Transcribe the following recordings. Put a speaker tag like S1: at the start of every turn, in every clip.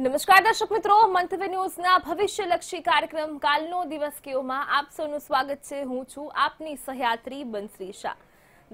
S1: નમસ્કાર દર્શક મિત્રો મંતવ્ય ન્યૂઝના ભવિષ્યલક્ષી કાર્યક્રમ કાલનો દિવસ કેઓમાં આપ સૌનું સ્વાગત છે હું છું આપની સહયાત્રી બંસરી શાહ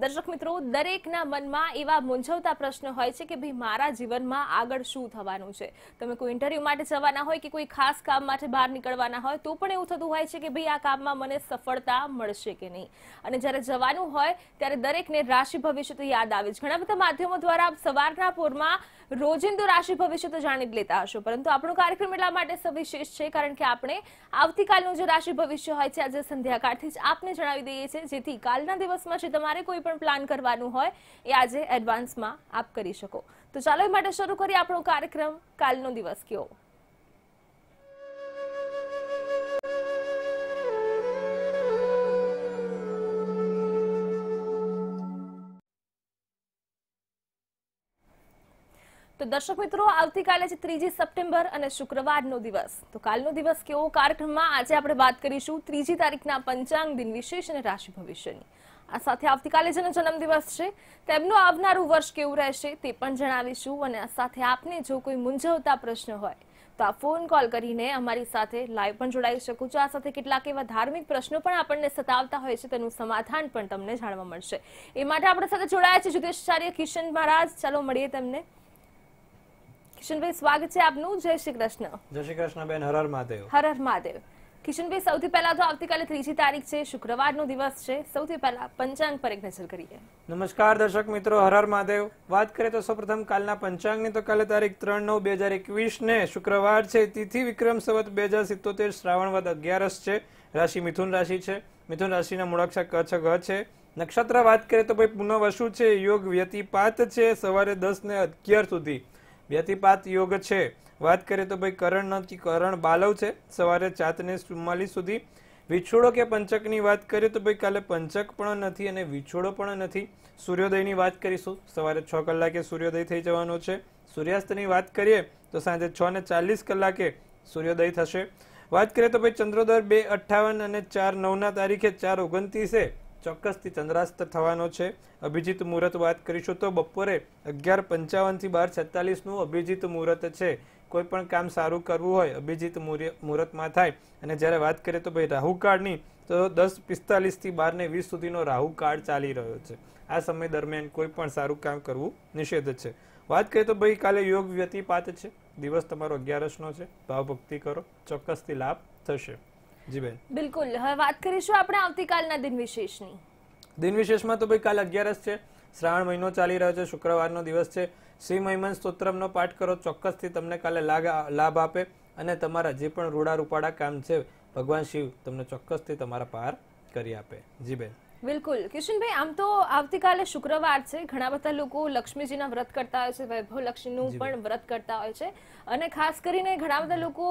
S1: દર્શક મિત્રો દરેકના મનમાં એવા મૂંઝવતા પ્રશ્નો હોય છે કે ભાઈ મારા જીવનમાં આગળ શું થવાનું છે તમે કોઈ ઇન્ટરવ્યૂ માટે જવાના હોય કે કોઈ ખાસ કામ માટે બહાર નીકળવાના હોય તો પણ એવું થતું હોય છે કે ભાઈ આ કામમાં મને સફળતા મળશે કે નહીં અને જ્યારે જવાનું હોય ત્યારે દરેકને રાશિ ભવિષ્ય તો યાદ આવે છે ઘણા બધા માધ્યમો દ્વારા સવારના પૂરમાં રોજિંદુ રાશિ ભવિષ્ય તો જાણી જ લેતા હશો પરંતુ આપણો કાર્યક્રમ એટલા માટે સવિશેષ છે કારણ કે આપણે આવતીકાલનું જે રાશિ ભવિષ્ય હોય છે આજે સંધ્યાકાળથી જ આપને જણાવી દઈએ છીએ જેથી કાલના દિવસમાં જે તમારે કોઈ પણ પ્લાન કરવાનું હોય એ આજે એડવાન્સમાં આપ કરી શકો તો ચાલો એ માટે શરૂ કરીએ આપણો કાર્યક્રમ કાલનો દિવસ કયો તો દર્શક મિત્રો આવતીકાલે છે ત્રીજી સપ્ટેમ્બર અને શુક્રવારનો દિવસ તો કાલનો દિવસ કેવો કાર્યક્રમમાં આજે આપણે વાત કરીશું ત્રીજી તારીખના પંચાંગ દિન વિશેષ અને રાશિ ભવિષ્યની આ સાથે આવતીકાલે જેનો જન્મદિવસ છે તેમનું આવનારું વર્ષ કેવું રહેશે તે પણ જણાવીશું અને આ સાથે આપને જો કોઈ મૂંઝવતા પ્રશ્ન હોય તો આ ફોન કોલ કરીને અમારી સાથે લાઈવ પણ જોડાઈ શકું છું આ સાથે કેટલાક એવા ધાર્મિક પ્રશ્નો પણ આપણને સતાવતા હોય છે તેનું સમાધાન પણ તમને જાણવા મળશે એ માટે આપણા સાથે જોડાયા છે જુગેશાચાર્ય કિશન મહારાજ ચાલો મળીએ તમને કિશનભાઈ સ્વાગત છે આપનું જય શ્રી કૃષ્ણ
S2: જય શ્રી કૃષ્ણ બેન હર હર મહાદેવ
S1: હર હર મહાદેવ કિશનભાઈ સૌથી પહેલા તો આવતીકાલે ત્રીજી તારીખ છે શુક્રવારનો દિવસ છે સૌથી પહેલા પંચાંગ પર એક નજર કરીએ
S2: નમસ્કાર દર્શક મિત્રો હરર મહાદેવ વાત કરીએ તો સૌપ્રથમ કાલના પંચાંગની તો કાલે તારીખ ત્રણ નવ બે હજાર એકવીસને શુક્રવાર છે તિથિ વિક્રમ સવત બે હજાર સિત્તોતેર શ્રાવણ શ્રાવણવદ અગિયારસ છે રાશિ મિથુન રાશિ છે મિથુન રાશિના મૂળાક્ષર કચ્છ ગ છે નક્ષત્ર વાત કરીએ તો ભાઈ પુનઃવસુ છે યોગ વ્યતિપાત છે સવારે દસ ને અગિયાર સુધી વ્યતિપાત યોગ છે વાત કરીએ તો ભાઈ કરણ નથી કરણ બાલવ છે સવારે ચાતને ચુમ્માલીસ સુધી વિછોડો કે પંચકની વાત કરીએ તો ભાઈ કાલે પંચક પણ નથી અને વિછોડો પણ નથી સૂર્યોદયની વાત કરીશું સવારે છ કલાકે સૂર્યોદય થઈ જવાનો છે સૂર્યાસ્તની વાત કરીએ તો સાંજે છ ને ચાલીસ કલાકે સૂર્યોદય થશે વાત કરીએ તો ભાઈ ચંદ્રોદર બે અઠ્ઠાવન અને ચાર નવના તારીખે ચાર ઓગણત્રીસે ચોક્કસથી ચંદ્રાસ્ત થવાનો છે અભિજીત મુહૂર્ત વાત કરીશું તો બપોરે અગિયાર પંચાવનથી બાર છેતાલીસનું અભિજીત મુહૂર્ત છે કોઈ પણ કામ સારું કરવું હોય અભિજીત મુહૂર્તમાં થાય અને જ્યારે વાત કરીએ તો ભાઈ રાહુ કાળની તો દસ પિસ્તાલીસથી બારને વીસ સુધીનો રાહુ કાળ ચાલી રહ્યો છે આ સમય દરમિયાન કોઈ પણ સારું કામ કરવું નિષેધ છે વાત કરીએ તો ભાઈ કાલે યોગ વ્યતિપાત છે દિવસ તમારો અગિયારસનો છે ભાવભક્તિ કરો ચોક્કસથી લાભ થશે જી બેન
S1: બિલકુલ હવે વાત કરીશું આપણે આવતીકાલના દિન વિશેષની
S2: દિન વિશેષમાં તો ભાઈ કાલે અગિયારસ છે શ્રાવણ મહિનો ચાલી રહ્યો છે શુક્રવારનો દિવસ છે શ્રી મહિમન સ્તોત્રમનો પાઠ કરો ચોક્કસથી તમને કાલે લાભ આપે અને તમારા જે પણ રૂડા રૂપાડા કામ છે ભગવાન શિવ તમને ચોક્કસથી તમારા પાર કરી આપે જી બેન
S1: બિલકુલ કિશનભાઈ આમ તો આવતીકાલે શુક્રવાર છે ઘણા બધા લોકો લક્ષ્મીજીના વ્રત કરતા હોય છે વૈભવ લક્ષ્મીનું પણ વ્રત કરતા હોય છે અને ખાસ કરીને ઘણા બધા લોકો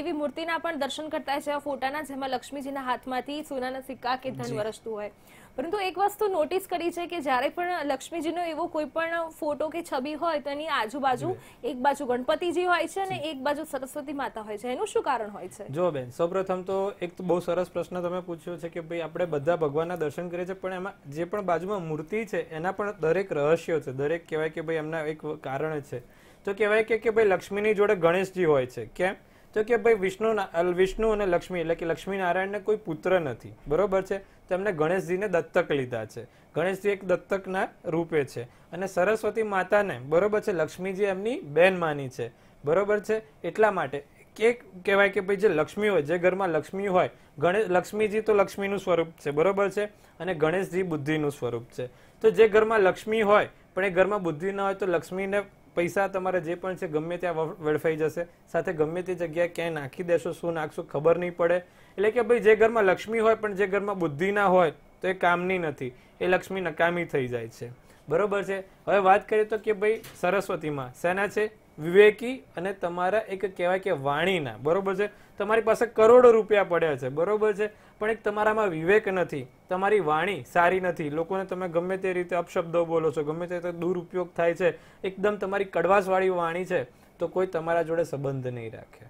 S1: એવી મૂર્તિના પણ દર્શન કરતા હોય છે ફોટાના જેમાં લક્ષ્મીજીના હાથમાંથી સોનાના સિક્કા કે ધન વરસતું હોય પરંતુ એક વસ્તુ નોટિસ કરી છે કે જ્યારે પણ લક્ષ્મીજીનો એવો કોઈ પણ ફોટો કે છબી હોય તો એની આજુબાજુ એક બાજુ ગણપતિજી હોય છે અને એક બાજુ સરસ્વતી માતા હોય છે એનું શું કારણ હોય છે
S2: જો બેન સૌપ્રથમ તો એક તો બહુ સરસ પ્રશ્ન તમે પૂછ્યો છે કે ભાઈ આપણે બધા ભગવાનના દર્શન કરીએ છીએ પણ એમાં જે પણ બાજુમાં મૂર્તિ છે એના પણ દરેક રહસ્યો છે દરેક કહેવાય કે ભાઈ એમના એક કારણ છે તો કહેવાય કે કે ભાઈ લક્ષ્મીની જોડે ગણેશજી હોય છે કેમ તો કે ભાઈ વિષ્ણુ વિષ્ણુ અને લક્ષ્મી એટલે કે લક્ષ્મીનારાયણને કોઈ પુત્ર નથી બરોબર છે તેમણે ગણેશજીને દત્તક લીધા છે ગણેશજી એક દત્તકના રૂપે છે અને સરસ્વતી માતાને બરોબર છે લક્ષ્મીજી એમની બેન માની છે બરોબર છે એટલા માટે કે કહેવાય કે ભાઈ જે લક્ષ્મી હોય જે ઘરમાં લક્ષ્મી હોય ગણેશ લક્ષ્મીજી તો લક્ષ્મીનું સ્વરૂપ છે બરોબર છે અને ગણેશજી બુદ્ધિનું સ્વરૂપ છે તો જે ઘરમાં લક્ષ્મી હોય પણ એ ઘરમાં બુદ્ધિ ન હોય તો લક્ષ્મીને પૈસા તમારે જે પણ છે ગમે ત્યાં વેડફાઈ જશે સાથે ગમે તે જગ્યાએ ક્યાંય નાખી દેશો શું નાખશો ખબર નહીં પડે એટલે કે ભાઈ જે ઘરમાં લક્ષ્મી હોય પણ જે ઘરમાં બુદ્ધિ ના હોય તો એ કામની નથી એ લક્ષ્મી નકામી થઈ જાય છે બરોબર છે હવે વાત કરીએ તો કે ભાઈ સરસ્વતીમાં શેના છે વિવેકી અને તમારા એક કહેવાય કે વાણીના બરોબર છે તમારી પાસે કરોડો રૂપિયા પડ્યા છે બરોબર છે પણ એક તમારામાં વિવેક નથી તમારી વાણી સારી નથી લોકોને તમે ગમે તે રીતે અપશબ્દો બોલો છો ગમે તે રીતે દુરુપયોગ થાય છે એકદમ તમારી કડવાશવાળી વાણી છે તો કોઈ તમારા જોડે સંબંધ નહીં રાખે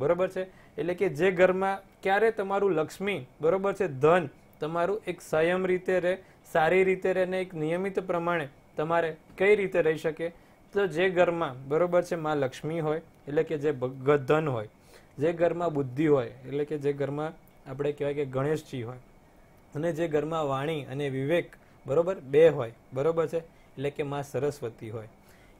S2: બરોબર છે એટલે કે જે ઘરમાં ક્યારે તમારું લક્ષ્મી બરોબર છે ધન તમારું એક સંયમ રીતે રહે સારી રીતે રહે ને એક નિયમિત પ્રમાણે તમારે કઈ રીતે રહી શકે તો જે ઘરમાં બરોબર છે મા લક્ષ્મી હોય એટલે કે જે ધન હોય જે ઘરમાં બુદ્ધિ હોય એટલે કે જે ઘરમાં આપણે કહેવાય કે ગણેશજી હોય અને જે ઘરમાં વાણી અને વિવેક બરોબર બે હોય બરોબર છે એટલે કે મા સરસ્વતી હોય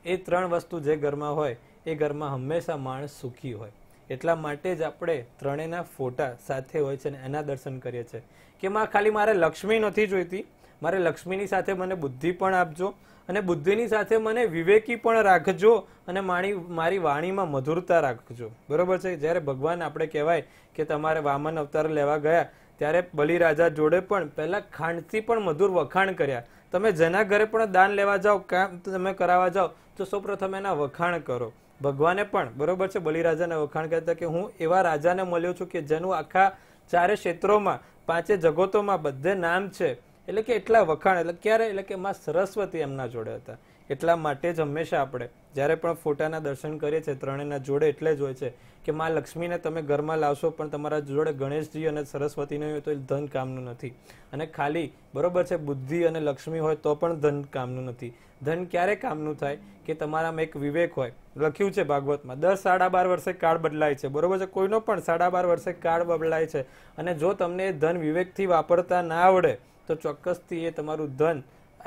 S2: એ ત્રણ વસ્તુ જે ઘરમાં હોય એ ઘરમાં હંમેશા માણસ સુખી હોય એટલા માટે જ આપણે ત્રણેયના ફોટા સાથે હોય છે અને એના દર્શન કરીએ છીએ કે માં ખાલી મારે લક્ષ્મી નથી જોઈતી મારે લક્ષ્મીની સાથે મને બુદ્ધિ પણ આપજો અને બુદ્ધિની સાથે મને વિવેકી પણ રાખજો અને માણી મારી વાણીમાં મધુરતા રાખજો બરોબર છે જ્યારે ભગવાન આપણે કહેવાય કે તમારે વામન અવતાર લેવા ગયા ત્યારે બલિરાજા જોડે પણ પહેલાં ખાંડથી પણ મધુર વખાણ કર્યા તમે જેના ઘરે પણ દાન લેવા જાઓ કામ તમે કરાવવા જાઓ તો સૌપ્રથમ એના વખાણ કરો ભગવાને પણ બરોબર છે બલિરાજાને વખાણ કરતા કે હું એવા રાજાને મળ્યો છું કે જેનું આખા ચારે ક્ષેત્રોમાં પાંચે જગતોમાં બધે નામ છે એટલે કે એટલા વખાણ એટલે ક્યારે એટલે કે માં સરસ્વતી એમના જોડે હતા એટલા માટે જ હંમેશા આપણે જ્યારે પણ ફોટાના દર્શન કરીએ છીએ ત્રણેયના જોડે એટલે જ હોય છે કે માં લક્ષ્મીને તમે ઘરમાં લાવશો પણ તમારા જોડે ગણેશજી અને સરસ્વતી હોય તો એ ધન કામનું નથી અને ખાલી બરોબર છે બુદ્ધિ અને લક્ષ્મી હોય તો પણ ધન કામનું નથી ધન ક્યારે કામનું થાય કે તમારામાં એક વિવેક હોય લખ્યું છે ભાગવતમાં દસ સાડા બાર વર્ષે કાળ બદલાય છે બરોબર છે કોઈનો પણ સાડા બાર વર્ષે કાળ બદલાય છે અને જો તમને એ ધન વિવેકથી વાપરતા ના આવડે તો ચોક્કસથી એ તમારું ધન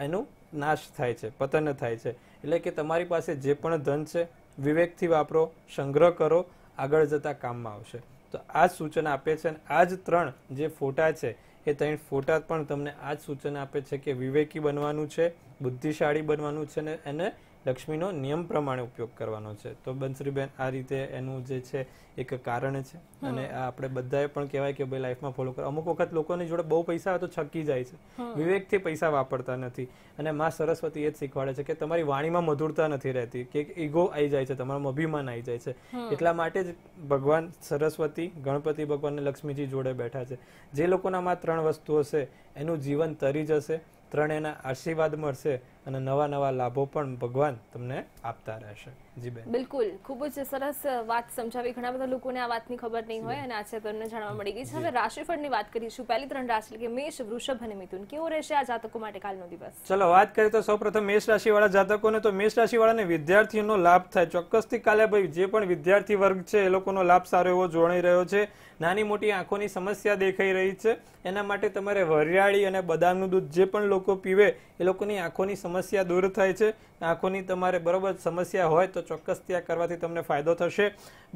S2: એનું નાશ થાય છે પતન થાય છે એટલે કે તમારી પાસે જે પણ ધન છે વિવેકથી વાપરો સંગ્રહ કરો આગળ જતાં કામમાં આવશે તો આ જ સૂચન આપે છે અને આ જ ત્રણ જે ફોટા છે એ ત્રણ ફોટા પણ તમને આ જ સૂચન આપે છે કે વિવેકી બનવાનું છે બુદ્ધિશાળી બનવાનું છે ને એને લક્ષ્મીનો નિયમ પ્રમાણે ઉપયોગ કરવાનો છે તો બંસરીબેન આ રીતે એનું જે છે એક કારણ છે અને આપણે બધાએ પણ કહેવાય કે ભાઈ લાઈફમાં ફોલો કરો અમુક વખત લોકોની જોડે બહુ પૈસા હોય તો છકી જાય છે વિવેકથી પૈસા વાપરતા નથી અને માં સરસ્વતી એ જ શીખવાડે છે કે તમારી વાણીમાં મધુરતા નથી રહેતી કે ઈગો આવી જાય છે તમારું અભિમાન આવી જાય છે એટલા માટે જ ભગવાન સરસ્વતી ગણપતિ ભગવાન લક્ષ્મીજી જોડે બેઠા છે જે લોકોનામાં ત્રણ વસ્તુઓ છે એનું જીવન તરી જશે ત્રણેના આશીર્વાદ મળશે અને નવા નવા લાભો પણ ભગવાન તમને આપતા રહેશે જી બેન
S1: બિલકુલ ખૂબ જ સરસ વાત સમજાવી ઘણા બધા લોકોને આ વાતની ખબર નહીં હોય અને આજે તમને જાણવા મળી ગઈ છે હવે રાશિફળની વાત કરીશું પહેલી ત્રણ રાશિ કે મેષ વૃષભ અને મિથુન કેવો રહેશે આ જાતકો માટે કાલનો દિવસ
S2: ચલો વાત કરીએ તો સૌપ્રથમ મેષ રાશિ વાળા જાતકોને તો મેષ રાશિ વાળાને વિદ્યાર્થીઓનો લાભ થાય ચોક્કસથી કાલે ભાઈ જે પણ વિદ્યાર્થી વર્ગ છે એ લોકોનો લાભ સારો એવો જોડાઈ રહ્યો છે નાની મોટી આંખોની સમસ્યા દેખાઈ રહી છે એના માટે તમારે વરિયાળી અને બદામનું દૂધ જે પણ લોકો પીવે એ લોકોની આંખોની સમસ્યા સમસ્યા દૂર થાય છે આંખોની તમારે બરોબર સમસ્યા હોય તો ચોક્કસ ત્યાં કરવાથી તમને ફાયદો થશે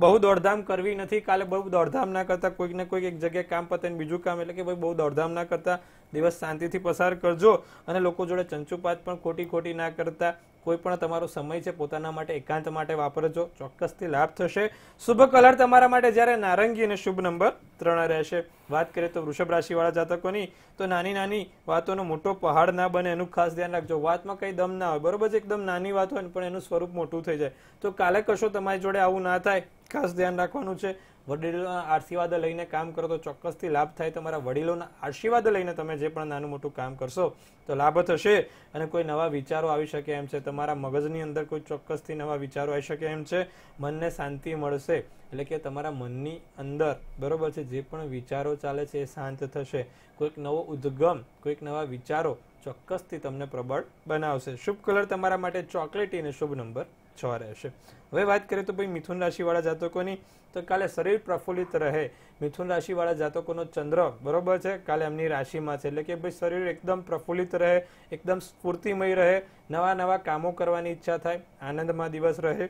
S2: બહુ દોડધામ કરવી નથી કાલે બહુ દોડધામ ના કરતા કોઈક ને કોઈક એક જગ્યાએ કામ પતાવીને બીજું કામ એટલે કે ભાઈ બહુ દોડધામ ના કરતા દિવસ શાંતિથી પસાર કરજો અને લોકો જોડે ચંચુપાત પણ ખોટી ખોટી ના કરતા કોઈ પણ તમારો સમય છે પોતાના માટે એકાંત માટે વાપરજો ચોક્કસથી લાભ થશે શુભ કલર તમારા માટે જ્યારે નારંગી અને શુભ નંબર ત્રણ રહેશે વાત કરીએ તો વૃષભ રાશિવાળા જાતકોની તો નાની નાની વાતોનો મોટો પહાડ ના બને એનું ખાસ ધ્યાન રાખજો વાતમાં કંઈ દમ ના હોય બરોબર એકદમ નાની વાત હોય પણ એનું સ્વરૂપ મોટું થઈ જાય તો કાલે કશો તમારી જોડે આવું ના થાય ખાસ ધ્યાન રાખવાનું છે વડીલોના આશીર્વાદ લઈને કામ કરો તો ચોક્કસથી લાભ થાય તમારા વડીલોના આશીર્વાદ લઈને તમે જે પણ નાનું મોટું કામ કરશો તો લાભ થશે અને કોઈ નવા વિચારો આવી શકે એમ છે તમારા મગજની અંદર કોઈ ચોક્કસથી નવા વિચારો આવી શકે એમ છે મનને શાંતિ મળશે એટલે કે તમારા મનની અંદર બરાબર છે જે પણ વિચારો ચાલે છે એ શાંત થશે કોઈક નવો ઉદ્ગમ કોઈક નવા વિચારો ચોક્કસથી તમને પ્રબળ બનાવશે શુભ કલર તમારા માટે ચોકલેટીને શુભ નંબર છ રહેશે હવે વાત કરીએ તો ભાઈ મિથુન રાશિવાળા જાતકોની તો કાલે શરીર પ્રફુલ્લિત રહે મિથુન રાશિવાળા જાતકોનો ચંદ્ર બરોબર છે કાલે એમની રાશિમાં છે એટલે કે ભાઈ શરીર એકદમ પ્રફુલ્લિત રહે એકદમ સ્ફૂર્તિમય રહે નવા નવા કામો કરવાની ઈચ્છા થાય આનંદમાં દિવસ રહે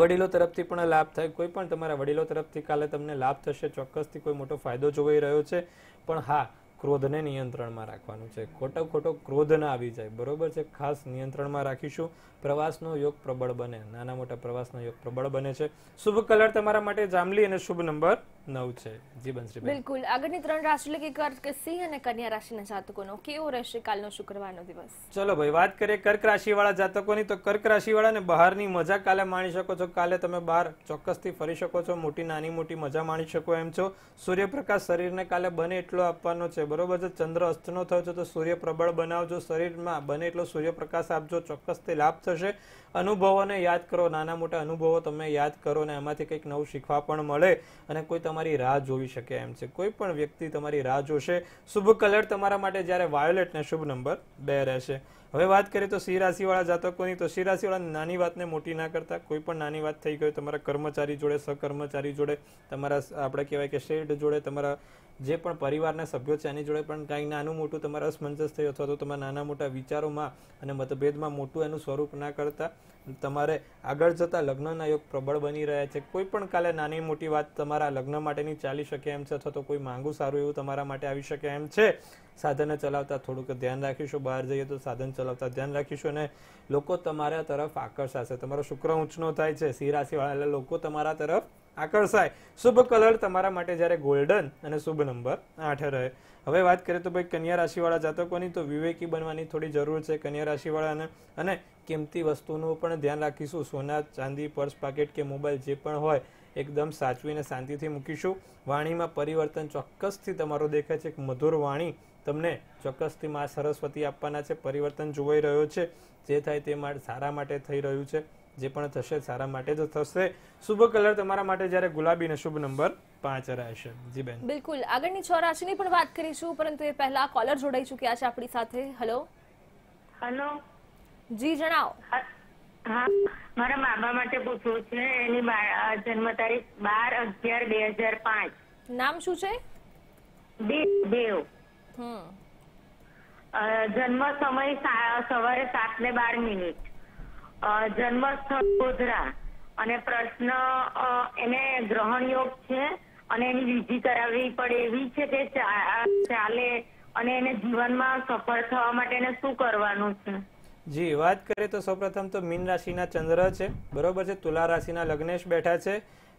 S2: વડીલો તરફથી પણ લાભ થાય કોઈ પણ તમારા વડીલો તરફથી કાલે તમને લાભ થશે ચોક્કસથી કોઈ મોટો ફાયદો જોવાઈ રહ્યો છે પણ હા ક્રોધને નિયંત્રણમાં રાખવાનું છે ખોટો ખોટો ક્રોધ ના આવી જાય બરોબર છે ખાસ નિયંત્રણમાં રાખીશું પ્રવાસનો યોગ પ્રબળ બને નાના મોટા પ્રવાસનો યોગ પ્રબળ બને છે શુભ કલર તમારા માટે જાંબલી અને શુભ નંબર નવ છે જીવનશ્રી બિલકુલ
S1: આગળની ત્રણ રાશિ એટલે કે સિંહ અને કન્યા રાશિના જાતકોનો કેવો રહેશે કાલનો શુક્રવારનો દિવસ
S2: ચલો ભાઈ વાત કરીએ કર્ક રાશિવાળા જાતકોની તો કર્ક રાશિવાળાને બહારની મજા કાલે માણી શકો છો કાલે તમે બહાર ચોક્કસથી ફરી શકો છો મોટી નાની મોટી મજા માણી શકો એમ છો સૂર્યપ્રકાશ શરીરને કાલે બને એટલો આપવાનો છે બરોબર છે ચંદ્ર અસ્તનો થયો છે તો સૂર્ય પ્રબળ બનાવજો શરીરમાં બને એટલો સૂર્યપ્રકાશ આપજો ચોક્કસથી લાભ થશે અનુભવોને યાદ કરો નાના મોટા અનુભવો તમે યાદ કરો ને એમાંથી કંઈક નવું શીખવા પણ મળે અને કોઈ તમારી રાહ જોવી શકે એમ છે કોઈ પણ વ્યક્તિ તમારી રાહ જોશે શુભ કલર તમારા માટે જ્યારે વાયોલેટ ને શુભ નંબર બે રહેશે હવે વાત કરીએ તો સિંહ રાશિવાળા જાતકોની તો સિંહ રાશિવાળા નાની વાતને મોટી ના કરતા કોઈ પણ નાની વાત થઈ ગઈ તમારા કર્મચારી જોડે સહકર્મચારી જોડે તમારા આપણે કહેવાય કે શેડ જોડે તમારા જે પણ પરિવારના સભ્યો છે એની જોડે પણ કાંઈ નાનું મોટું તમારા અસમંજસ થયું અથવા તો તમારા નાના મોટા વિચારોમાં અને મતભેદમાં મોટું એનું સ્વરૂપ ના કરતા તમારે આગળ જતાં લગ્નના યોગ પ્રબળ બની રહ્યા છે કોઈ પણ કાલે નાની મોટી વાત તમારા લગ્ન માટેની ચાલી શકે એમ છે અથવા તો કોઈ માંગુ સારું એવું તમારા માટે આવી શકે એમ છે સાધન ચલાવતા થોડુંક ધ્યાન રાખીશું બહાર જઈએ તો સાધન ચલાવતા ધ્યાન રાખીશું અને લોકો તમારા તરફ આકર્ષાશે તમારો શુક્ર ઊંચનો થાય છે સિંહ રાશિવાળા એટલે લોકો તમારા તરફ આકર્ષાય શુભ કલર તમારા માટે જ્યારે ગોલ્ડન અને શુભ નંબર આઠ રહે હવે વાત કરીએ તો ભાઈ કન્યા રાશિવાળા જાતકોની તો વિવેકી બનવાની થોડી જરૂર છે કન્યા રાશિવાળાને અને કિંમતી વસ્તુનું પણ ધ્યાન રાખીશું સોના ચાંદી પર્સ પાકેટ કે મોબાઈલ જે પણ હોય એકદમ સાચવીને શાંતિથી મૂકીશું વાણીમાં પરિવર્તન ચોક્કસથી તમારું દેખાય છે એક મધુર વાણી તમને ચોક્કસથી મા સરસ્વતી આપવાના છે પરિવર્તન જોવાઈ રહ્યો છે જે થાય તે સારા માટે થઈ રહ્યું છે જે પણ થશે સારા માટે જ થશે શુભ કલર તમારા માટે જ્યારે ગુલાબી અને શુભ નંબર પાંચ રહેશે જી બેન
S1: બિલકુલ આગળની છ રાશિની પણ વાત કરીશું પરંતુ એ પહેલા કોલર જોડાઈ ચૂક્યા છે આપણી સાથે હેલો હેલો જી જણાવો હા મારા મામા માટે પૂછવું છે એની જન્મ તારીખ બાર અગિયાર બે હજાર પાંચ નામ શું છે દેવ જન્મ સમય સવારે સાત ને બાર મિનિટ જન્મ સ્થળ ગોધરા અને પ્રશ્ન એને ગ્રહણ યોગ છે અને એની વિધિ કરાવવી પડે એવી છે કે ચાલે અને એને જીવનમાં સફળ થવા માટે એને શું કરવાનું
S2: છે જી વાત કરીએ તો સૌપ્રથમ તો મીન રાશિના ચંદ્ર છે બરોબર છે તુલા રાશિના લગ્નેશ બેઠા છે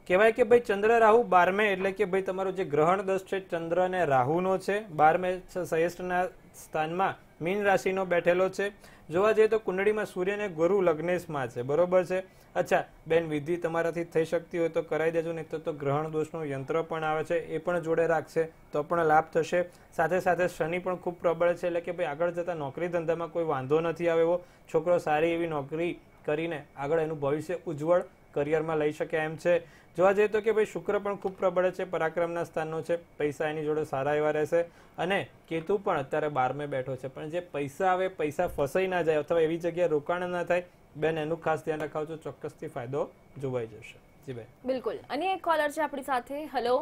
S2: કહેવાય કે ભાઈ ચંદ્ર રાહુ બારમે એટલે કે ભાઈ તમારો જે ગ્રહણ દસ છે ચંદ્ર અને રાહુનો છે બારમે સહેષ્ઠના સ્થાનમાં મીન રાશિનો બેઠેલો છે જોવા જઈએ તો કુંડળીમાં સૂર્ય અને ગુરુ લગ્નેશમાં છે બરોબર છે અચ્છા બેન વિધિ તમારાથી થઈ શકતી હોય તો કરાવી દેજો નહીં તો ગ્રહણ દોષનું યંત્ર પણ આવે છે એ પણ જોડે રાખશે તો પણ લાભ થશે સાથે સાથે શનિ પણ ખૂબ પ્રબળ છે એટલે કે ભાઈ આગળ જતાં નોકરી ધંધામાં કોઈ વાંધો નથી આવે એવો છોકરો સારી એવી નોકરી કરીને આગળ એનું ભવિષ્ય ઉજ્જવળ કરિયરમાં લઈ શકે એમ છે જોવા જઈએ તો કે ભાઈ શુક્ર પણ ખૂબ પ્રબળ છે પરાક્રમના સ્થાનનો છે પૈસા એની જોડે સારા એવા રહેશે અને કેતુ પણ અત્યારે બારમે બેઠો છે પણ જે પૈસા આવે પૈસા ફસાઈ ના જાય અથવા એવી જગ્યાએ રોકાણ ના થાય બેન એનું ખાસ ધ્યાન રખાવજો ચોક્કસથી ફાયદો જોવાઈ જશે જી બેન
S1: બિલકુલ અને એક કોલર છે આપણી સાથે હેલો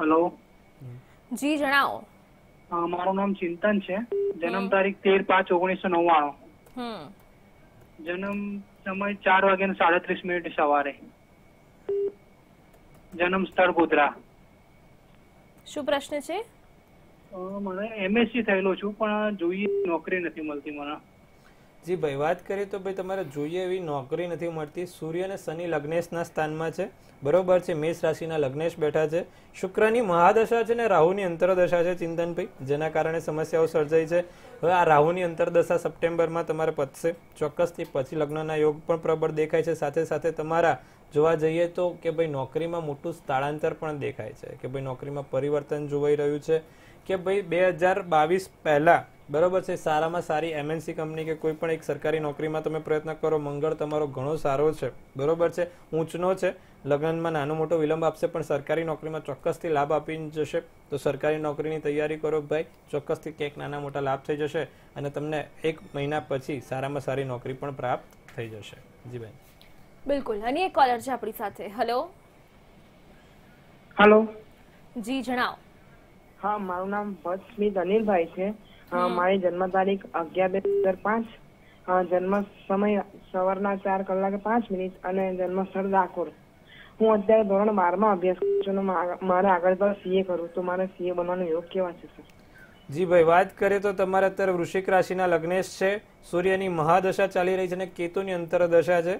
S1: હેલો જી જણાવો
S2: મારું નામ ચિંતન છે જન્મ તારીખ તેર પાંચ ઓગણીસો નવ્વાણું જન્મ સમય ચાર વાગ્યા સાડત્રીસ મિનિટ સવારે જન્મ સ્થળ ગોધરા શું પ્રશ્ન છે મને એમએસસી થયેલો છું પણ જોઈએ નોકરી નથી મળતી મને જી ભાઈ વાત કરીએ તો ભાઈ તમારે જોઈએ એવી નોકરી નથી મળતી સૂર્ય અને શનિ લગ્નેશના સ્થાનમાં છે બરોબર છે મેષ રાશિના લગ્નેશ બેઠા છે શુક્રની મહાદશા છે ને રાહુની અંતરદશા છે ચિંતનભાઈ જેના કારણે સમસ્યાઓ સર્જાઈ છે હવે આ રાહુની અંતરદશા સપ્ટેમ્બરમાં તમારે પતશે ચોક્કસથી પછી લગ્નના યોગ પણ પ્રબળ દેખાય છે સાથે સાથે તમારા જોવા જઈએ તો કે ભાઈ નોકરીમાં મોટું સ્થળાંતર પણ દેખાય છે કે ભાઈ નોકરીમાં પરિવર્તન જોવાઈ રહ્યું છે કે ભાઈ બે હજાર બાવીસ પહેલા બરોબર છે સારામાં સારી એમએનસી કંપની કે કોઈ પણ એક સરકારી નોકરીમાં તમે પ્રયત્ન કરો મંગળ તમારો ઘણો સારો છે બરોબર છે ઊંચનો છે લગ્નમાં નાનો મોટો વિલંબ આપશે પણ સરકારી નોકરીમાં ચોક્કસથી લાભ આપી જશે તો સરકારી નોકરીની તૈયારી કરો ભાઈ ચોક્કસથી ક્યાંક નાના મોટા લાભ થઈ જશે અને તમને એક મહિના પછી સારામાં સારી નોકરી પણ પ્રાપ્ત થઈ જશે જી બેન
S1: બિલકુલ અને એક કોલર છે આપણી સાથે હેલો હેલો જી જણાવો
S2: હા મારું નામ ભટ્ટસ્મિત અનિલભાઈ છે મારી જન્મ તારીખ અગિયાર બે હજાર પાંચ જન્મ સમય સવારના ચાર કલાકે પાંચ મિનિટ અને જન્મ સ્થળ ડાકોર હું અત્યારે ધોરણ બારમાં અભ્યાસ કરું છું મારે આગળ પણ સીએ કરું તો મારે સીએ બનવાનો યોગ કેવા છે સર જી ભાઈ વાત કરીએ તો તમારા અત્યારે વૃશ્ચિક રાશિના લગ્નેશ છે સૂર્યની મહાદશા ચાલી રહી છે અને કેતુની અંતરદશા છે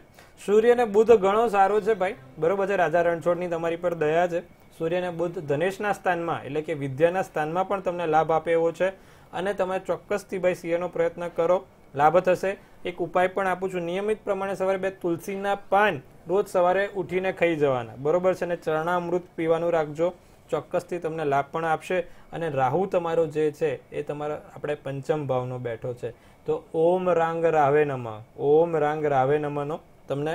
S2: સૂર્ય અને બુધ ઘણો સારો છે ભાઈ બરોબર છે રાજા રણછોડની તમારી પર દયા છે સૂર્યને બુદ્ધ બુધ ધનેશના સ્થાનમાં એટલે કે વિદ્યાના સ્થાનમાં પણ તમને લાભ આપે એવો છે અને તમે ચોક્કસથી ભાઈ સિંહનો પ્રયત્ન કરો લાભ થશે એક ઉપાય પણ આપું છું નિયમિત પ્રમાણે સવારે બે તુલસીના પાન રોજ સવારે ઉઠીને ખાઈ જવાના બરોબર છે અને ચરણામૃત પીવાનું રાખજો ચોક્કસથી તમને લાભ પણ આપશે અને રાહુ તમારો જે છે એ તમારા આપણે પંચમ ભાવનો બેઠો છે તો ઓમ રાંગ રાવે નમઃ ઓમ રાંગ રાવે નમઃનો તમને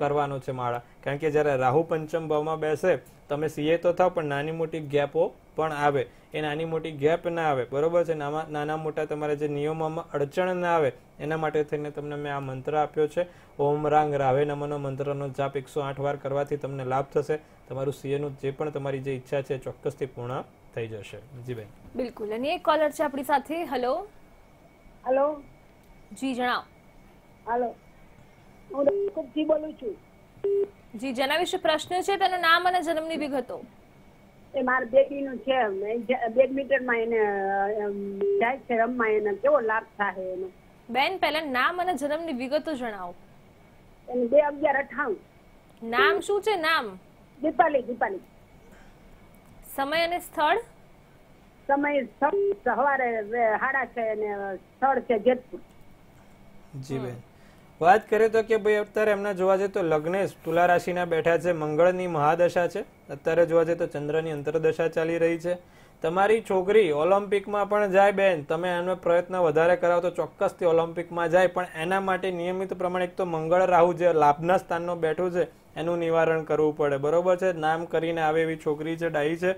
S2: કરવાનો છે માળા કારણ કે જ્યારે રાહુ પંચમ ભાવમાં બેસે તમે સીએ તો થાવ પણ નાની મોટી ગેપો પણ આવે એ નાની મોટી ગેપ ના આવે બરોબર છે નાના મોટા તમારા જે નિયમોમાં અડચણ ના આવે એના માટે થઈને તમને મેં આ મંત્ર આપ્યો છે ઓમ રાંગ રાવે નમનો મંત્રનો જાપ એકસો આઠ વાર કરવાથી તમને લાભ થશે તમારું સીએનું જે પણ તમારી જે ઈચ્છા છે ચોક્કસથી પૂર્ણ થઈ જશે જી બેન
S1: બિલકુલ અને એક કોલર છે આપણી સાથે હેલો હેલો જી જણાવો હેલો હું બોલું છું જી જેના વિશે પ્રશ્ન છે તેનું નામ અને જન્મની વિગતો એ મારા બેટીનું છે બેડમિન્ટનમાં એને જાય છે રમવા એને કેવો લાભ થાય એનો બેન પહેલા નામ અને જન્મની વિગતો જણાવો એનું બે અગિયાર અઠાણું નામ શું છે નામ દીપાલી દીપાલી સમય અને સ્થળ સમય સવારે હાડા છે અને સ્થળ છે જેતપુર
S2: જી બેન વાત કરીએ તો કે ભાઈ અત્યારે એમને જોવા જઈએ તો લગ્નેશ તુલા રાશિના બેઠા છે મંગળની મહાદશા છે અત્યારે જોવા જઈએ તો ચંદ્રની અંતરદશા ચાલી રહી છે તમારી છોકરી ઓલિમ્પિકમાં પણ જાય બેન તમે એનો પ્રયત્ન વધારે કરાવો તો ચોક્કસથી ઓલિમ્પિકમાં જાય પણ એના માટે નિયમિત પ્રમાણે એક તો મંગળ રાહુ જે લાભના સ્થાનનો બેઠું છે એનું નિવારણ કરવું પડે બરોબર છે નામ કરીને આવે એવી છોકરી છે ડાઈ છે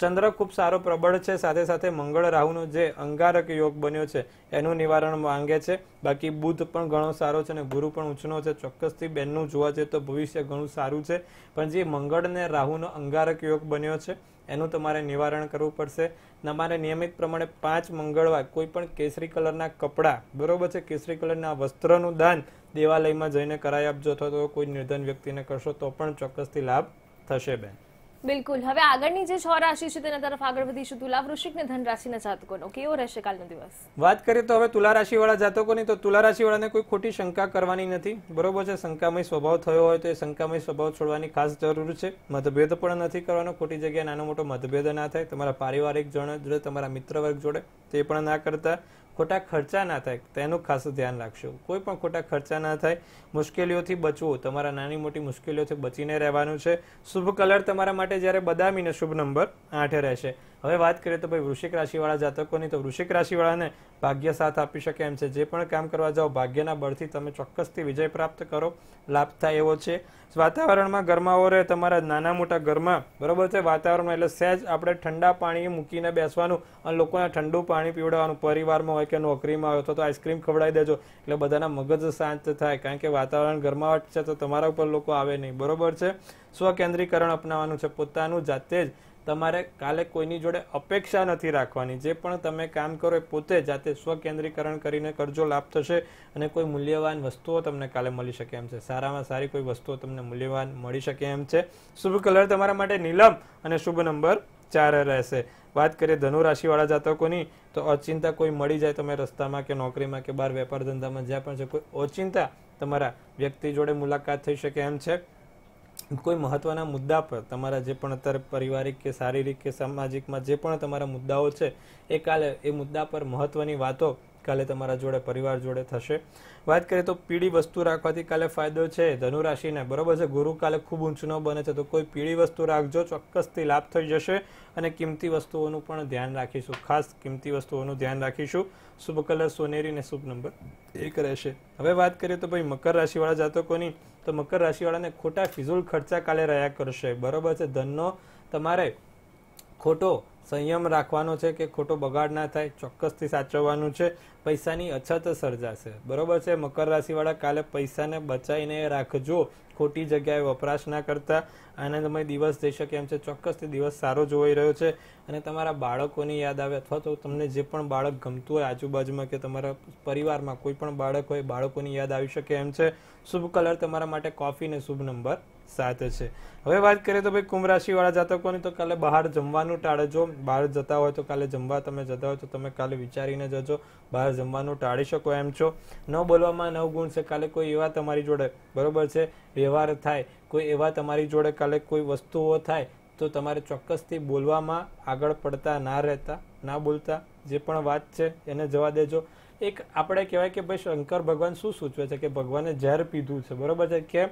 S2: ચંદ્ર ખૂબ સારો પ્રબળ છે સાથે સાથે મંગળ રાહુનો જે અંગારક યોગ બન્યો છે એનું નિવારણ માંગે છે બાકી બુધ પણ ઘણો સારો છે અને ગુરુ પણ ઊંચનો છે ચોક્કસથી બેનનું જોવા જઈએ તો ભવિષ્ય ઘણું સારું છે પણ જે મંગળ અને રાહુનો અંગારક યોગ બન્યો છે એનું તમારે નિવારણ કરવું પડશે તમારે નિયમિત પ્રમાણે પાંચ મંગળવાર કોઈ પણ કેસરી કલરના કપડાં બરોબર છે કેસરી કલરના વસ્ત્રનું દાન દેવાલયમાં જઈને કરાવી આપજો અથવા તો કોઈ નિર્ધન વ્યક્તિને કરશો તો પણ ચોક્કસથી લાભ થશે બેન
S1: બિલકુલ હવે આગળની જે છ રાશિ છે તેના તરફ આગળ વધીશું તુલા વૃશ્ચિક ને ધન રાશિના જાતકોનો કેવો રહેશે કાલનો દિવસ
S2: વાત કરીએ તો હવે તુલા રાશિ વાળા જાતકોની તો તુલા રાશિ વાળાને કોઈ ખોટી શંકા કરવાની નથી બરોબર છે શંકામય સ્વભાવ થયો હોય તો એ શંકામય સ્વભાવ છોડવાની ખાસ જરૂર છે મતભેદ પણ નથી કરવાનો ખોટી જગ્યાએ નાનો મોટો મતભેદ ના થાય તમારા પારિવારિક જણ તમારા મિત્ર વર્ગ જોડે તે પણ ના કરતા ખોટા ખર્ચા ના થાય તેનું ખાસું ધ્યાન રાખશો કોઈ પણ ખોટા ખર્ચા ના થાય મુશ્કેલીઓથી બચવું તમારા નાની મોટી મુશ્કેલીઓથી બચીને રહેવાનું છે શુભ કલર તમારા માટે જ્યારે બદામીને શુભ નંબર આઠે રહેશે હવે વાત કરીએ તો ભાઈ વૃષિક રાશિવાળા જાતકોની તો વૃષિક રાશિવાળાને ભાગ્ય સાથ આપી શકે એમ છે જે પણ કામ કરવા જાઓ ભાગ્યના બળથી તમે ચોક્કસથી વિજય પ્રાપ્ત કરો લાભ થાય એવો છે વાતાવરણમાં ગરમાવો રહે તમારા નાના મોટા ઘરમાં બરાબર છે વાતાવરણમાં એટલે સહેજ આપણે ઠંડા પાણી મૂકીને બેસવાનું અને લોકોને ઠંડુ પાણી પીવડાવવાનું પરિવારમાં હોય કે નોકરીમાં હોય તો આઈસ્ક્રીમ ખવડાવી દેજો એટલે બધાના મગજ શાંત થાય કારણ કે વાતાવરણ ગરમાવટ છે તો તમારા ઉપર લોકો આવે નહીં બરોબર છે સ્વકેન્દ્રીકરણ અપનાવવાનું છે પોતાનું જાતે જ તમારે કાલે કોઈની જોડે અપેક્ષા નથી રાખવાની જે પણ તમે કામ કરો એ પોતે જાતે સ્વકેન્દ્રીકરણ કરીને કરજો લાભ થશે અને કોઈ મૂલ્યવાન વસ્તુઓ તમને કાલે મળી શકે એમ છે સારામાં સારી કોઈ વસ્તુઓ તમને મૂલ્યવાન મળી શકે એમ છે શુભ કલર તમારા માટે નીલમ અને શુભ નંબર ચાર રહેશે વાત કરીએ ધનુ રાશિવાળા જાતકોની તો અચિંતા કોઈ મળી જાય તમે રસ્તામાં કે નોકરીમાં કે બહાર વેપાર ધંધામાં જ્યાં પણ છે કોઈ અચિંતા તમારા વ્યક્તિ જોડે મુલાકાત થઈ શકે એમ છે કોઈ મહત્વના મુદ્દા પર તમારા જે પણ અત્યારે પારિવારિક કે શારીરિક કે સામાજિકમાં જે પણ તમારા મુદ્દાઓ છે એ કાલે એ મુદ્દા પર મહત્ત્વની વાતો કાલે તમારા જોડે પરિવાર જોડે થશે વાત કરીએ તો પીળી વસ્તુ રાખવાથી કાલે ફાયદો છે ધનુરાશિને બરોબર છે ગુરુ કાલે ખૂબ ઊંચું બને છે તો કોઈ પીળી વસ્તુ રાખજો ચોક્કસથી લાભ થઈ જશે અને કિંમતી વસ્તુઓનું પણ ધ્યાન રાખીશું ખાસ કિંમતી વસ્તુઓનું ધ્યાન રાખીશું શુભ કલર સોનેરી અને શુભ નંબર એક રહેશે હવે વાત કરીએ તો ભાઈ મકર રાશિવાળા જાતકોની તો મકર રાશિવાળાને ખોટા ફિઝુલ ખર્ચા કાલે રહ્યા કરશે બરોબર છે ધનનો તમારે ખોટો સંયમ રાખવાનો છે કે ખોટો બગાડ ના થાય ચોક્કસથી સાચવવાનું છે પૈસાની અછત સર્જાશે બરોબર છે મકર રાશિવાળા કાલે પૈસાને બચાવીને રાખજો ખોટી જગ્યાએ વપરાશ ના કરતા આનંદમય દિવસ જઈ શકે એમ છે ચોક્કસથી દિવસ સારો જોવાઈ રહ્યો છે અને તમારા બાળકોની યાદ આવે અથવા તો તમને જે પણ બાળક ગમતું હોય આજુબાજુમાં કે તમારા પરિવારમાં કોઈ પણ બાળક હોય બાળકોની યાદ આવી શકે એમ છે શુભ કલર તમારા માટે કોફી ને શુભ નંબર સાત છે હવે વાત કરીએ તો ભાઈ કુંભ રાશિવાળા જાતકોની તો કાલે બહાર જમવાનું ટાળજો બહાર જતા હોય તો કાલે જમવા તમે જતા હોય તો તમે કાલે વિચારીને જજો બહાર જમવાનું ટાળી શકો એમ છો ન બોલવામાં નવ ગુણ છે કાલે કોઈ એવા તમારી જોડે બરોબર છે વ્યવહાર થાય કોઈ એવા તમારી જોડે કાલે કોઈ વસ્તુઓ થાય તો તમારે ચોક્કસથી બોલવામાં આગળ પડતા ના રહેતા ના બોલતા જે પણ વાત છે એને જવા દેજો એક આપણે કહેવાય કે ભાઈ શંકર ભગવાન શું સૂચવે છે કે ભગવાને ઝેર પીધું છે બરોબર છે કે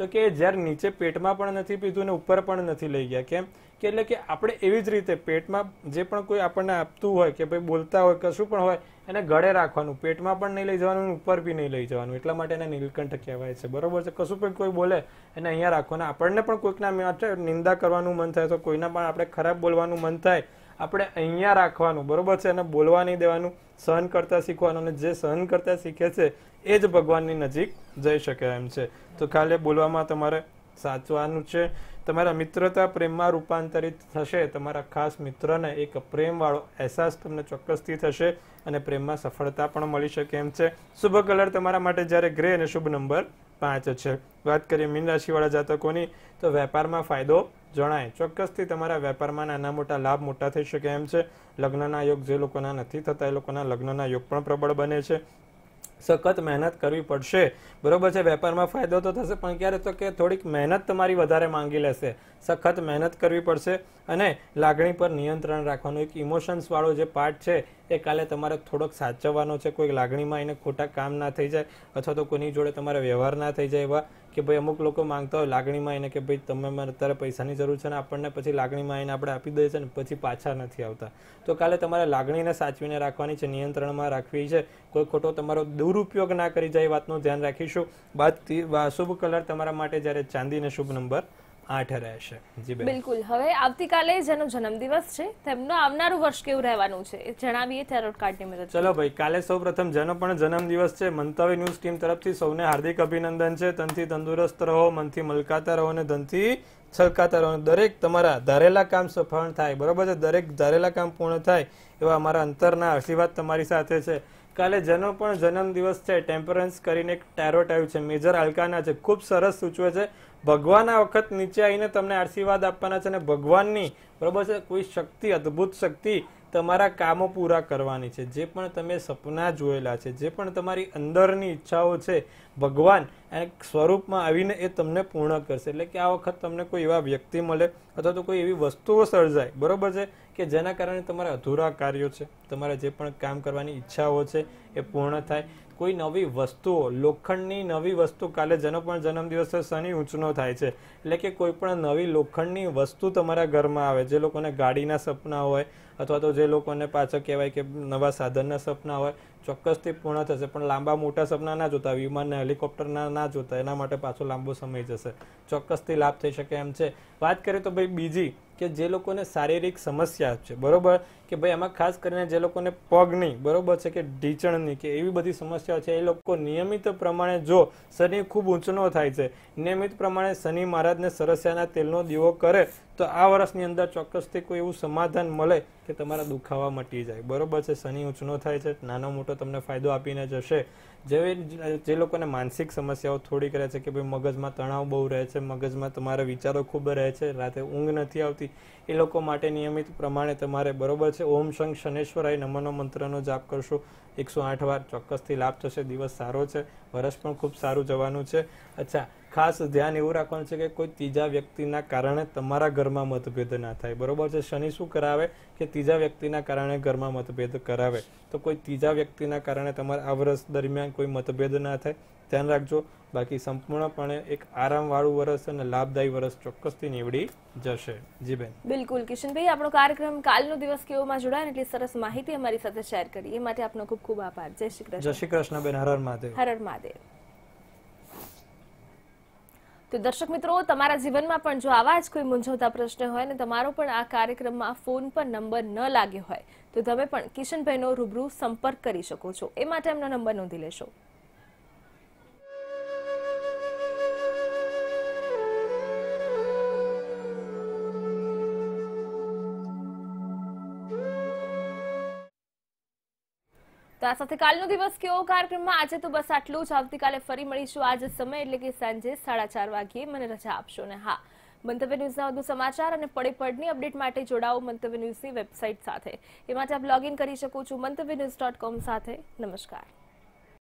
S2: તો કે જ્યારે નીચે પેટમાં પણ નથી પીધું ને ઉપર પણ નથી લઈ ગયા કેમ કે એટલે કે આપણે એવી જ રીતે પેટમાં જે પણ કોઈ આપણને આપતું હોય કે ભાઈ બોલતા હોય કશું પણ હોય એને ગળે રાખવાનું પેટમાં પણ નહીં લઈ જવાનું ઉપર બી નહીં લઈ જવાનું એટલા માટે એને નીલકંઠ કહેવાય છે બરોબર છે કશું પણ કોઈ બોલે એને અહીંયા રાખવાનું આપણને પણ કોઈકના નિંદા કરવાનું મન થાય તો કોઈના પણ આપણે ખરાબ બોલવાનું મન થાય આપણે અહીંયા રાખવાનું બરોબર છે અને બોલવા નહીં દેવાનું સહન કરતાં શીખવાનું અને જે સહન કરતાં શીખે છે એ જ ભગવાનની નજીક જઈ શકે એમ છે તો ખાલી બોલવામાં તમારે સાચવાનું છે તમારા મિત્રતા પ્રેમમાં રૂપાંતરિત થશે તમારા ખાસ મિત્રને એક પ્રેમવાળો અહેસાસ તમને ચોક્કસથી થશે અને પ્રેમમાં સફળતા પણ મળી શકે એમ છે શુભ કલર તમારા માટે જ્યારે ગ્રે અને શુભ નંબર પાંચ છે વાત કરીએ મીન રાશિવાળા જાતકોની તો વેપારમાં ફાયદો જણાય ચોક્કસથી તમારા વેપારમાં નાના મોટા લાભ મોટા થઈ શકે એમ છે લગ્નના યોગ જે લોકોના નથી થતા એ લોકોના લગ્નના યોગ પણ પ્રબળ બને છે સખત મહેનત કરવી પડશે બરોબર છે વેપારમાં ફાયદો તો થશે પણ ક્યારે તો કે થોડીક મહેનત તમારી વધારે માંગી લેશે સખત મહેનત કરવી પડશે અને લાગણી પર નિયંત્રણ રાખવાનો એક ઇમોશન્સવાળો જે પાર્ટ છે એ કાલે તમારે થોડોક સાચવવાનો છે કોઈ લાગણીમાં એને ખોટા કામ ના થઈ જાય અથવા તો કોઈની જોડે તમારે વ્યવહાર ના થઈ જાય એવા કે ભાઈ અમુક લોકો માંગતા હોય લાગણીમાં એને કે ભાઈ તમે મને અત્યારે પૈસાની જરૂર છે ને આપણને પછી લાગણીમાં એને આપણે આપી દઈએ છે ને પછી પાછા નથી આવતા તો કાલે તમારે લાગણીને સાચવીને રાખવાની છે નિયંત્રણમાં રાખવી છે કોઈ ખોટો તમારો દુરુપયોગ ના કરી જાય એ વાતનું ધ્યાન રાખીશું બાદ શુભ કલર તમારા માટે જ્યારે ચાંદીને શુભ નંબર આઠ રહેશે જી બિલકુલ
S1: હવે આવતીકાલે જેનો જન્મદિવસ છે તેમનું આવનારું વર્ષ કેવું રહેવાનું છે એ જણાવીએ થેરોટ કાર્ડની મદદ ચલો
S2: ભાઈ કાલે સૌપ્રથમ જેનો પણ જન્મદિવસ છે મંતવ્ય ન્યૂઝ ટીમ તરફથી સૌને હાર્દિક અભિનંદન છે તનથી તંદુરસ્ત રહો મનથી મલકાતા રહો અને ધનથી છલકાતા રહો દરેક તમારા ધારેલા કામ સફળ થાય બરોબર છે દરેક ધારેલા કામ પૂર્ણ થાય એવા અમારા અંતરના આશીર્વાદ તમારી સાથે છે કાલે જેનો પણ જન્મદિવસ છે ટેમ્પરન્સ કરીને એક ટેરોટ આવ્યું છે મેજર અલકાના છે ખૂબ સરસ સૂચવે છે ભગવાનના વખત નીચે આવીને તમને આશીર્વાદ આપવાના છે અને ભગવાનની બરાબર છે કોઈ શક્તિ અદ્ભુત શક્તિ તમારા કામો પૂરા કરવાની છે જે પણ તમે સપના જોયેલા છે જે પણ તમારી અંદરની ઈચ્છાઓ છે ભગવાન એક સ્વરૂપમાં આવીને એ તમને પૂર્ણ કરશે એટલે કે આ વખત તમને કોઈ એવા વ્યક્તિ મળે અથવા તો કોઈ એવી વસ્તુઓ સર્જાય બરોબર છે કે જેના કારણે તમારા અધૂરા કાર્યો છે તમારે જે પણ કામ કરવાની ઈચ્છાઓ છે એ પૂર્ણ થાય કોઈ નવી વસ્તુઓ લોખંડની નવી વસ્તુ કાલે જેનો પણ જન્મદિવસ શનિ ઊંચનો થાય છે એટલે કે કોઈ પણ નવી લોખંડની વસ્તુ તમારા ઘરમાં આવે જે લોકોને ગાડીના સપના હોય અથવા તો જે લોકોને પાછળ કહેવાય કે નવા સાધનના સપના હોય ચોક્કસથી પૂર્ણ થશે પણ લાંબા મોટા સપના ના જોતા વિમાનને હેલિકોપ્ટરના ના જોતા એના માટે પાછો લાંબો સમય જશે ચોક્કસથી લાભ થઈ શકે એમ છે વાત કરીએ તો ભાઈ બીજી કે જે લોકોને શારીરિક સમસ્યા છે બરોબર કે ભાઈ એમાં ખાસ કરીને જે લોકોને પગની બરોબર છે કે ઢીચણની કે એવી બધી સમસ્યાઓ છે એ લોકો નિયમિત પ્રમાણે જો શનિ ખૂબ ઊંચનો થાય છે નિયમિત પ્રમાણે શનિ મહારાજને સરસ્યાના તેલનો દીવો કરે તો આ વર્ષની અંદર ચોક્કસથી કોઈ એવું સમાધાન મળે કે તમારા દુખાવા મટી જાય બરોબર છે શનિ ઊંચનો થાય છે નાનો મોટો તમને ફાયદો આપીને જશે જેવી જે લોકોને માનસિક સમસ્યાઓ થોડીક રહે છે કે ભાઈ મગજમાં તણાવ બહુ રહે છે મગજમાં તમારા વિચારો ખૂબ રહે છે રાતે ઊંઘ નથી આવતી એ લોકો માટે નિયમિત પ્રમાણે તમારે બરોબર છે થશે ઓમ શંખ શનેશ્વરાય નમનો મંત્રનો જાપ કરશો એકસો આઠ વાર ચોક્કસથી લાભ થશે દિવસ સારો છે વરસ પણ ખૂબ સારું જવાનું છે અચ્છા ખાસ ધ્યાન એવું રાખવાનું છે કે કોઈ ત્રીજા વ્યક્તિના કારણે તમારા ઘરમાં મતભેદ ના થાય બરોબર છે શનિ શું કરાવે કે ત્રીજા વ્યક્તિના કારણે ઘરમાં મતભેદ કરાવે તો કોઈ ત્રીજા વ્યક્તિના કારણે તમારા આ વર્ષ દરમિયાન કોઈ મતભેદ ના થાય ધ્યાન રાખજો બાકી સંપૂર્ણપણે એક આરામવાળું વરસ અને લાભદાયી વરસ ચોક્કસથી નીવડી જશે જી બેન
S1: બિલકુલ કિશનભાઈ આપણો કાર્યક્રમ કાલનો દિવસ કેવોમાં જોડાય એટલી સરસ માહિતી અમારી સાથે શેર કરી એ માટે આપનો ખૂબ ખૂબ આભાર જય શ્રી કૃષ્ણ જય શ્રી
S2: કૃષ્ણ બેન હરર મહાદેવ
S1: હરર મહાદેવ તો દર્શક મિત્રો તમારા જીવનમાં પણ જો આવા જ કોઈ મૂંઝવતા પ્રશ્ન હોય ને તમારો પણ આ કાર્યક્રમમાં ફોન પર નંબર ન લાગ્યો હોય તો તમે પણ કિશનભાઈનો રૂબરૂ સંપર્ક કરી શકો છો એ માટે એમનો નંબર નોંધી લેશો આ સાથે કાલનો દિવસ કેવો કાર્યક્રમમાં આજે તો બસ આટલું જ આવતીકાલે ફરી મળીશું આજ સમય એટલે કે સાંજે સાડા ચાર વાગ્યે મને રજા આપશો ને હા મંતવ્ય ન્યૂઝના વધુ સમાચાર અને પડે અપડેટ માટે જોડાઓ મંતવ્ય ન્યૂઝની વેબસાઇટ સાથે એ માટે આપ લોગિન કરી શકો છો મંતવ્ય ન્યૂઝ સાથે નમસ્કાર